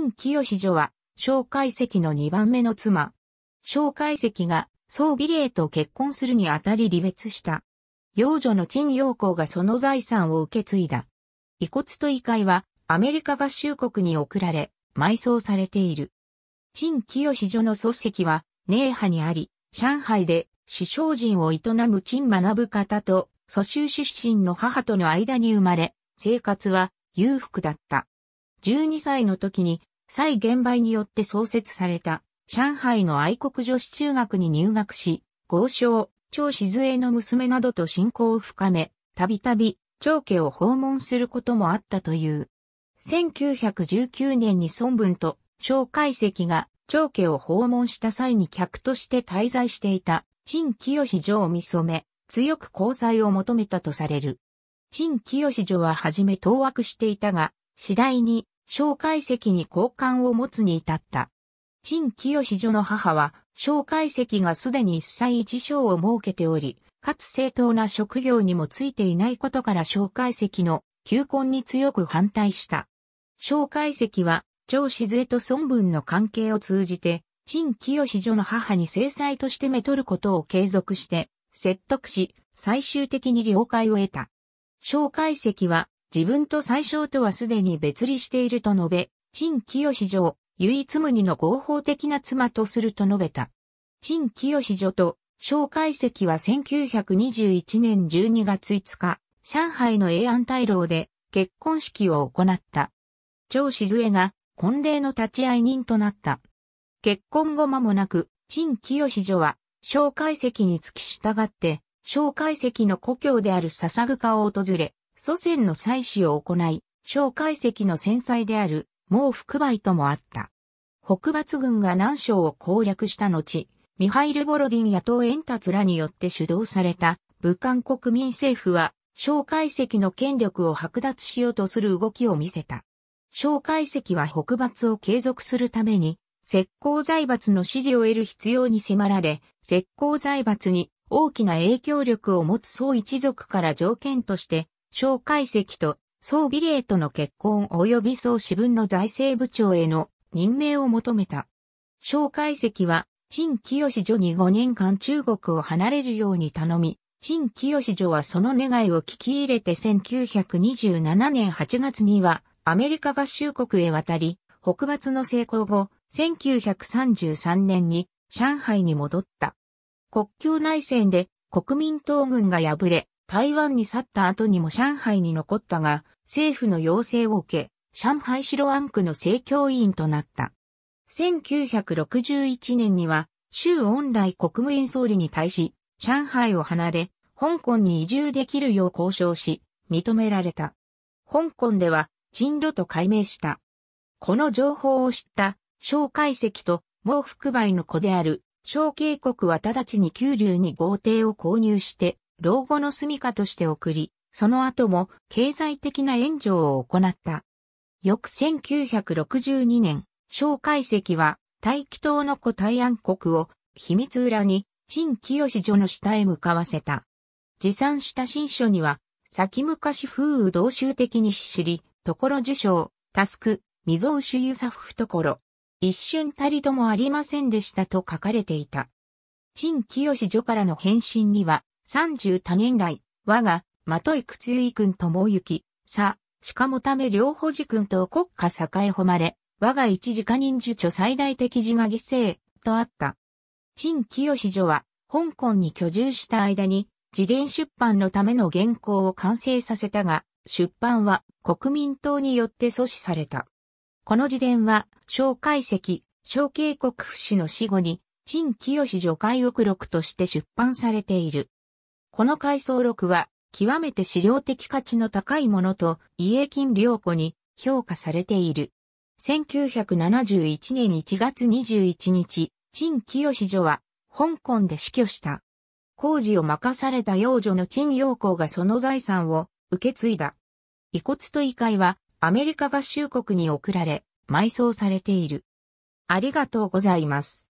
陳清女は、蒋介石の2番目の妻。蒋介石が、宋美齢と結婚するにあたり離別した。幼女の陳陽光がその財産を受け継いだ。遺骨と遺骸は、アメリカ合衆国に送られ、埋葬されている。陳清女の祖籍は、寧波にあり、上海で、師匠人を営む陳学方と、蘇州出身の母との間に生まれ、生活は裕福だった。12歳の時に、蔡元梅によって創設された、上海の愛国女子中学に入学し、豪商、張静江の娘などと親交を深め、たびたび、長家を訪問することもあったという。1919年に孫文と蒋介石が長家を訪問した際に客として滞在していた陳清女を見染め、強く交際を求めたとされる。陳清城ははじめ当惑していたが、次第に小介石に交換を持つに至った。陳清女の母は、小介石がすでに一歳一章を設けており、かつ正当な職業にもついていないことから小介石の求婚に強く反対した。小介石は、張静江と孫文の関係を通じて、陳清女の母に制裁としてめとることを継続して、説得し、最終的に了解を得た。小介石は、自分と最小とはすでに別離していると述べ、陳清城、唯一無二の合法的な妻とすると述べた。陳清女と、蒋介石は1921年12月5日、上海の永安大楼で結婚式を行った。張静江が婚礼の立ち会い人となった。結婚後間もなく、陳清女は、蒋介石に付き従って、蒋介石の故郷である笹塚を訪れ、祖先の祭祀を行い、小解石の戦災である毛福梅ともあった。北伐軍が南昌を攻略した後、ミハイル・ボロディン野党円達らによって主導された武漢国民政府は、小解石の権力を剥奪しようとする動きを見せた。小解石は北伐を継続するために、石膏財閥の支持を得る必要に迫られ、石膏財閥に大きな影響力を持つ総一族から条件として、小解析と総美齢との結婚及び総支分の財政部長への任命を求めた。小解析は、陳清女に5年間中国を離れるように頼み、陳清女はその願いを聞き入れて1927年8月にはアメリカ合衆国へ渡り、北伐の成功後、1933年に上海に戻った。国境内戦で国民党軍が敗れ、台湾に去った後にも上海に残ったが、政府の要請を受け、上海白暗区の正教委員となった。1961年には、周恩来国務院総理に対し、上海を離れ、香港に移住できるよう交渉し、認められた。香港では、人路と改名した。この情報を知った、蒋介石と、毛福梅の子である、蒋慶国は直ちに九龍に豪邸を購入して、老後の住処として送り、その後も経済的な援助を行った。翌1962年、蒋介石は大気党の古大安国を秘密裏に陳清女の下へ向かわせた。持参した新書には、先昔風雨同州的に知り、ところ受賞、タスク、未曾主輸作ふところ、一瞬たりともありませんでしたと書かれていた。陳清女からの返信には、三十多年来、我が、まといくつゆいくんともゆき、さ、しかもため両保持くんと国家栄誉れ、我が一時家人受著最大的自我犠牲、とあった。陳清女は、香港に居住した間に、自伝出版のための原稿を完成させたが、出版は国民党によって阻止された。この自伝は、小解析、小渓国府氏の死後に、陳清女解憶録として出版されている。この回想録は、極めて資料的価値の高いものと、家金良子に評価されている。1971年1月21日、陳清女は、香港で死去した。工事を任された幼女の陳陽子がその財産を受け継いだ。遺骨と遺骸はアメリカ合衆国に送られ埋葬されている。ありがとうございます。